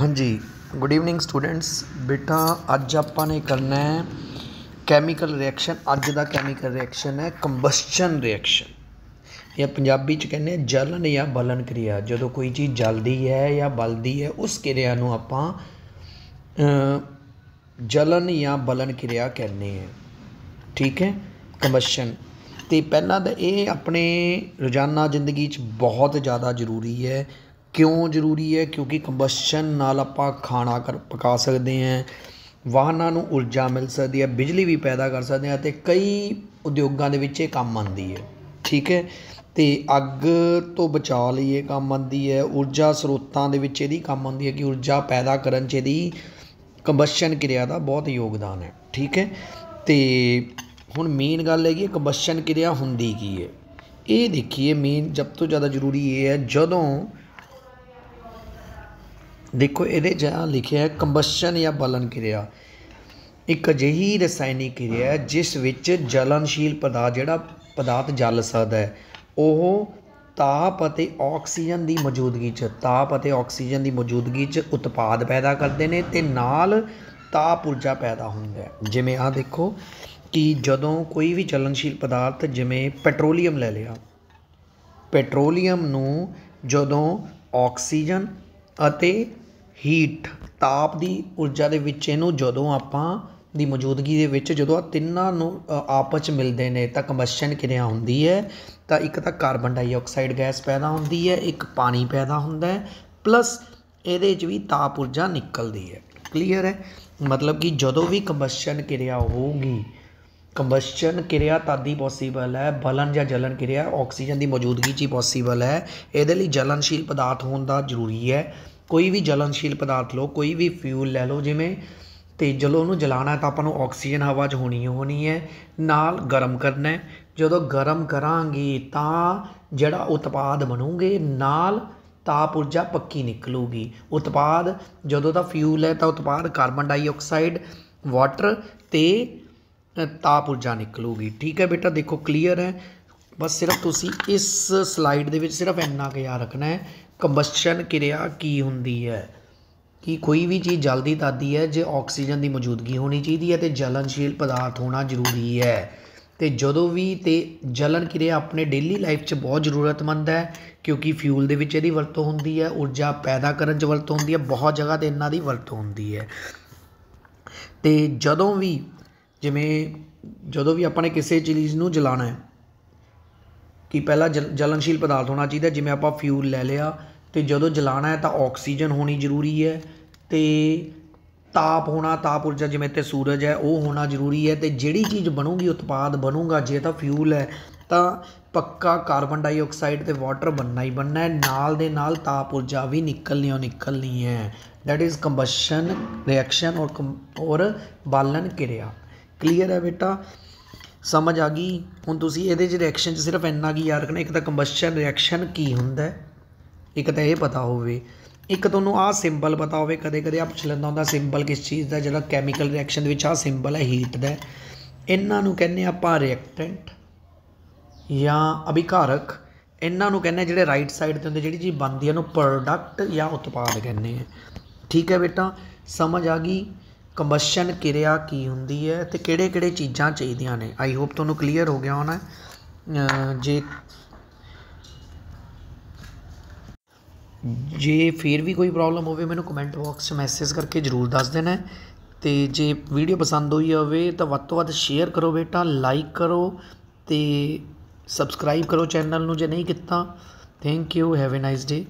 ਹਾਂਜੀ good evening students ਬੇਟਾ ਅੱਜ ਆਪਾਂ ਨੇ ਕਰਨਾ ਹੈ ਕੈਮੀਕਲ ਰਿਐਕਸ਼ਨ ਅੱਜ ਦਾ ਕੈਮੀਕਲ ਰਿਐਕਸ਼ਨ ਹੈ ਕੰਬਸਚਨ ਰਿਐਕਸ਼ਨ ਇਹ ਪੰਜਾਬੀ ਚ ਕਹਿੰਦੇ ਜਲਨ ਜਾਂ ਬਲਨ ਕਿਰਿਆ ਜਦੋਂ ਕੋਈ ਚੀਜ਼ ਜਲਦੀ ਹੈ ਜਾਂ ਬਲਦੀ ਹੈ ਉਸ ਕਿਰਿਆ ਨੂੰ ਆਪਾਂ ਜਲਨ ਜਾਂ ਬਲਨ ਕਿਰਿਆ ਕਹਿੰਦੇ ਆ ਠੀਕ ਹੈ ਕੰਬਸਚਨ ਤੇ ਪਹਿਲਾਂ ਤਾਂ ਇਹ ਆਪਣੇ ਰੋਜ਼ਾਨਾ ਜ਼ਿੰਦਗੀ 'ਚ ਬਹੁਤ ਜ਼ਿਆਦਾ ਜ਼ਰੂਰੀ ਹੈ ਕਿਉਂ ਜ਼ਰੂਰੀ ਹੈ ਕਿਉਂਕਿ ਕੰਬਸ਼ਨ ਨਾਲ ਆਪਾਂ ਖਾਣਾ ਕਰ ਪਕਾ ਸਕਦੇ ਹਾਂ ਵਾਹਨਾਂ ਨੂੰ ਊਰਜਾ ਮਿਲ ਸਕਦੀ ਹੈ ਬਿਜਲੀ ਵੀ ਪੈਦਾ ਕਰ ਸਕਦੇ ਹਾਂ ਤੇ ਕਈ ਉਦਯੋਗਾਂ ਦੇ ਵਿੱਚ ਇਹ ਕੰਮ ਆਉਂਦੀ ਹੈ ਠੀਕ ਹੈ ਤੇ ਅੱਗ ਤੋਂ ਬਚਾ ਲਈ ਇਹ ਕੰਮ ਆਉਂਦੀ ਹੈ ਊਰਜਾ ਸਰੋਤਾਂ ਦੇ ਵਿੱਚ ਇਹਦੀ ਕੰਮ ਆਉਂਦੀ ਹੈ ਕਿ ਊਰਜਾ ਪੈਦਾ ਕਰਨ 'ਚ ਇਹਦੀ ਕੰਬਸ਼ਨ ਕਿਰਿਆ ਦਾ ਬਹੁਤ ਯੋਗਦਾਨ ਹੈ ਠੀਕ ਹੈ ਤੇ ਹੁਣ ਮੇਨ ਗੱਲ ਹੈ ਕਿ ਕੰਬਸ਼ਨ ਕਿਰਿਆ ਹੁੰਦੀ ਕੀ ਹੈ ਇਹ ਦੇਖੀਏ ਮੇਨ ਜਬ ਤੋਂ ਜ਼ਿਆਦਾ ਜ਼ਰੂਰੀ ਇਹ ਹੈ ਜਦੋਂ ਦੇਖੋ ਇਹਦੇ ਜਾਂ ਲਿਖਿਆ ਹੈ ਕੰਬਸ਼ਨ ਜਾਂ ਬਲਨ ਕਿਰਿਆ ਇੱਕ ਅਜਿਹੀ ਰਸਾਇਣਿਕ ਕਿਰਿਆ ਜਿਸ ਵਿੱਚ ਜਲਨਸ਼ੀਲ ਪਦਾਰਥ ਜਿਹੜਾ ਪਦਾਰਥ ਜਲ ਸਕਦਾ ਹੈ ਉਹ ਤਾਪ ਅਤੇ ਆਕਸੀਜਨ ਦੀ ਮੌਜੂਦਗੀ 'ਚ ਤਾਪ ਅਤੇ ਆਕਸੀਜਨ ਦੀ ਮੌਜੂਦਗੀ 'ਚ ਉਤਪਾਦ ਪੈਦਾ ਕਰਦੇ ਨੇ ਤੇ ਨਾਲ ਤਾਪ ਊਰਜਾ ਪੈਦਾ ਹੁੰਦਾ ਹੈ ਜਿਵੇਂ ਆ ਦੇਖੋ ਕਿ ਜਦੋਂ ਕੋਈ ਵੀ ਜਲਨਸ਼ੀਲ ਪਦਾਰਥ ਜਿਵੇਂ ਪੈਟਰੋਲੀਅਮ ਲੈ ਲਿਆ ਪੈਟਰੋਲੀਅਮ ਨੂੰ ਜਦੋਂ ਆਕਸੀਜਨ ਅਤੇ ਹੀਟ ਤਾਪ ਦੀ ਊਰਜਾ ਦੇ ਵਿੱਚ ਇਹਨੂੰ ਜਦੋਂ ਆਪਾਂ ਦੀ ਮੌਜੂਦਗੀ ਦੇ ਵਿੱਚ ਜਦੋਂ ਆ ਤਿੰਨਾਂ ਨੂੰ ਆਪਸ 'ਚ ਮਿਲਦੇ ਨੇ ਤਾਂ ਕੰਬਸ਼ਨ ਕਿਰਿਆ ਹੁੰਦੀ ਹੈ ਤਾਂ ਇੱਕ ਤਾਂ ਕਾਰਬਨ ਡਾਈਆਕਸਾਈਡ ਗੈਸ ਪੈਦਾ ਹੁੰਦੀ ਹੈ ਇੱਕ ਪਾਣੀ ਪੈਦਾ ਹੁੰਦਾ ਹੈ ਪਲੱਸ ਇਹਦੇ 'ਚ ਵੀ ਤਾਪ ਊਰਜਾ ਨਿਕਲਦੀ ਹੈ ਕਲੀਅਰ ਹੈ ਮਤਲਬ ਕਿ ਜਦੋਂ ਵੀ ਕੰਬਸ਼ਨ ਕਿਰਿਆ ਹੋਊਗੀ ਕੰਬਸ਼ਨ ਕਿਰਿਆ ਤਦ ਹੀ ਪੋਸੀਬਲ ਹੈ ਬਲਨ ਜਾਂ ਜਲਨ ਕਿਰਿਆ ਆਕਸੀਜਨ ਦੀ ਮੌਜੂਦਗੀ 'ਚ ਹੀ ਪੋਸੀਬਲ ਹੈ ਇਹਦੇ ਲਈ ਜਲਨਸ਼ੀਲ ਪਦਾਰਥ ਹੋਣ ਦਾ ਜ਼ਰੂਰੀ ਹੈ ਕੋਈ ਵੀ ਜਲਨਸ਼ੀਲ ਪਦਾਰਥ ਲਓ ਕੋਈ ਵੀ ਫਿਊਲ ਲੈ ਲਓ ਜਿਵੇਂ ਤੇ ਜਲੋ ਉਹਨੂੰ ਜਲਾਣਾ ਤਾਂ ਆਪਾਂ ਨੂੰ ਆਕਸੀਜਨ ਹਵਾ 'ਚ ਹੋਣੀ ਹੋਣੀ ਹੈ ਨਾਲ ਗਰਮ ਕਰਨਾ ਹੈ ਜਦੋਂ ਗਰਮ ਕਰਾਂਗੇ ਤਾਂ ਜਿਹੜਾ ਉਤਪਾਦ ਬਣੂਗੇ ਨਾਲ ਤਾਪ ਊਰਜਾ ਪੱਕੀ ਨਿਕਲੂਗੀ ਉਤਪਾਦ ਜਦੋਂ ਦਾ ਫਿਊਲ ਹੈ ਤਾਂ ਉਤਪਾਦ ਕਾਰਬਨ ਡਾਈਆਕਸਾਈਡ ਵਾਟਰ ਤੇ ਤਾਪ ਊਰਜਾ ਨਿਕਲੂਗੀ ਠੀਕ ਹੈ ਬੇਟਾ ਦੇਖੋ ਕਲੀਅਰ ਹੈ ਬਸ ਸਿਰਫ ਤੁਸੀਂ ਇਸ ਸਲਾਈਡ ਦੇ ਵਿੱਚ ਸਿਰਫ ਇੰਨਾ ਕੁ ਯਾਦ ਰੱਖਣਾ ਹੈ ਕੰਬਸ਼ਨ ਕਿਰਿਆ ਕੀ ਹੁੰਦੀ ਹੈ ਕਿ ਕੋਈ ਵੀ ਚੀਜ਼ ਜਲਦੀ ਤਾਦੀ ਹੈ ਜੇ ਆਕਸੀਜਨ ਦੀ ਮੌਜੂਦਗੀ ਹੋਣੀ ਚਾਹੀਦੀ ਹੈ ਤੇ ਜਲਨਸ਼ੀਲ ਪਦਾਰਥ ਹੋਣਾ ਜ਼ਰੂਰੀ ਹੈ ਤੇ ਜਦੋਂ ਵੀ ਤੇ ਜਲਨ ਕਿਰਿਆ ਆਪਣੇ ਡੇਲੀ ਲਾਈਫ 'ਚ ਬਹੁਤ ਜ਼ਰੂਰਤਮੰਦ ਹੈ ਕਿਉਂਕਿ ਫਿਊਲ ਦੇ ਵਿੱਚ ਇਹਦੀ ਵਰਤੋਂ ਹੁੰਦੀ ਹੈ ਊਰਜਾ ਪੈਦਾ ਕਰਨ 'ਚ ਵਰਤੋਂ ਹੁੰਦੀ ਹੈ ਬਹੁਤ ਜਗ੍ਹਾ ਤੇ ਇਹਨਾਂ ਦੀ ਵਰਤੋਂ ਹੁੰਦੀ ਹੈ ਤੇ ਜਦੋਂ ਵੀ ਜਿਵੇਂ ਜਦੋਂ ਵੀ ਆਪਾਂ ਨੇ ਕਿਸੇ ਚੀਜ਼ ਨੂੰ ਜਲਾਣਾ ਹੈ ਕਿ ਪਹਿਲਾਂ ਜਲਨਸ਼ੀਲ ਪਦਾਰਥ ਹੋਣਾ ਚਾਹੀਦਾ ਜਿਵੇਂ ਆਪਾਂ ਫਿਊਲ ਲੈ ਲਿਆ ਤੇ ਜਦੋਂ ਜਲਾਣਾ ਹੈ ਤਾਂ ਆਕਸੀਜਨ ਹੋਣੀ ਜ਼ਰੂਰੀ ਹੈ ਤੇ ਤਾਪ ਹੋਣਾ ਤਾਪ ਊਰਜਾ ਜਿਵੇਂ ਤੇ ਸੂਰਜ ਹੈ ਉਹ ਹੋਣਾ ਜ਼ਰੂਰੀ ਹੈ ਤੇ ਜਿਹੜੀ ਚੀਜ਼ ਬਣੂਗੀ ਉਤਪਾਦ ਬਣੂਗਾ ਜੇ ਤਾਂ ਫਿਊਲ ਹੈ ਤਾਂ ਪੱਕਾ ਕਾਰਬਨ ਡਾਈਆਕਸਾਈਡ ਤੇ ਵਾਟਰ ਬੰਨਣਾ ਹੀ ਬੰਨਣਾ ਹੈ ਨਾਲ ਦੇ ਨਾਲ ਤਾਪ ਊਰਜਾ ਵੀ ਨਿਕਲਣੀ ਉਹ ਨਿਕਲਣੀ ਹੈ ਥੈਟ ਇਜ਼ ਕੰਬਸ਼ਨ ਰਿਐਕਸ਼ਨ ਔਰ ਔਰ ਬਾਲਨ ਕਿਰਿਆ ਕਲੀਅਰ ਹੈ ਬੇਟਾ ਸਮਝ ਆ ਗਈ ਹੁਣ ਤੁਸੀਂ ਇਹਦੇ 'ਚ ਰਿਐਕਸ਼ਨ 'ਚ ਸਿਰਫ ਇੰਨਾ ਕੀ ਯਾਦ ਰੱਖਣਾ ਇੱਕ ਤਾਂ ਕੰਬਸ਼ਨ ਰਿਐਕਸ਼ਨ ਕੀ ਹੁੰਦਾ ਇੱਕ ਤਾਂ ਇਹ ਪਤਾ ਹੋਵੇ ਇੱਕ ਤੁਹਾਨੂੰ ਆਹ ਸਿੰਬਲ ਪਤਾ ਹੋਵੇ ਕਦੇ ਕਦੇ ਆ ਪੁੱਛ ਲੈਂਦਾ ਹੁੰਦਾ ਸਿੰਬਲ ਕਿਸ ਚੀਜ਼ ਦਾ ਜਿਹੜਾ ਕੈਮੀਕਲ ਰਿਐਕਸ਼ਨ ਦੇ ਵਿੱਚ ਆਹ ਸਿੰਬਲ ਹੈ ਹੀਟ ਦਾ ਇਹਨਾਂ ਨੂੰ ਕਹਿੰਦੇ ਆਪਾਂ ਰਿਐਕਟੈਂਟ ਜਾਂ ਅਭਿਕਾਰਕ ਇਹਨਾਂ ਨੂੰ ਕਹਿੰਦੇ ਜਿਹੜੇ ਰਾਈਟ ਸਾਈਡ ਤੇ ਹੁੰਦੇ ਜਿਹੜੀ ਚੀਜ਼ ਬਣਦੀ ਹੈ ਉਹਨੂੰ ਪ੍ਰੋਡਕਟ ਜਾਂ ਉਤਪਾਦ ਕਹਿੰਦੇ ਆ ਠੀਕ ਹੈ ਬੇਟਾ ਸਮਝ ਆ ਗਈ ਕੰਬਸ਼ਨ ਕਿਰਿਆ ਕੀ ਹੁੰਦੀ ਹੈ ਤੇ ਕਿਹੜੇ ਕਿਹੜੇ ਚੀਜ਼ਾਂ ਚਾਹੀਦੀਆਂ ਨੇ ਆਈ ਹੋਪ ਤੁਹਾਨੂੰ ਕਲੀਅਰ ਹੋ ਗਿਆ ਹੋਣਾ ਜੇ ਜੇ ਫਿਰ ਵੀ ਕੋਈ ਪ੍ਰੋਬਲਮ ਹੋਵੇ ਮੈਨੂੰ ਕਮੈਂਟ ਬਾਕਸ 'ਚ ਮੈਸੇਜ ਕਰਕੇ ਜਰੂਰ ਦੱਸ ਦੇਣਾ ਤੇ ਜੇ ਵੀਡੀਓ ਪਸੰਦ ਹੋਈ ਹੋਵੇ ਤਾਂ ਵੱਧ ਤੋਂ ਵੱਧ ਸ਼ੇਅਰ ਕਰੋ ਬੇਟਾ ਲਾਈਕ ਕਰੋ ਤੇ ਸਬਸਕ੍ਰਾਈਬ ਕਰੋ ਚੈਨਲ ਨੂੰ ਜੇ ਨਹੀਂ ਕੀਤਾ thank you have a nice day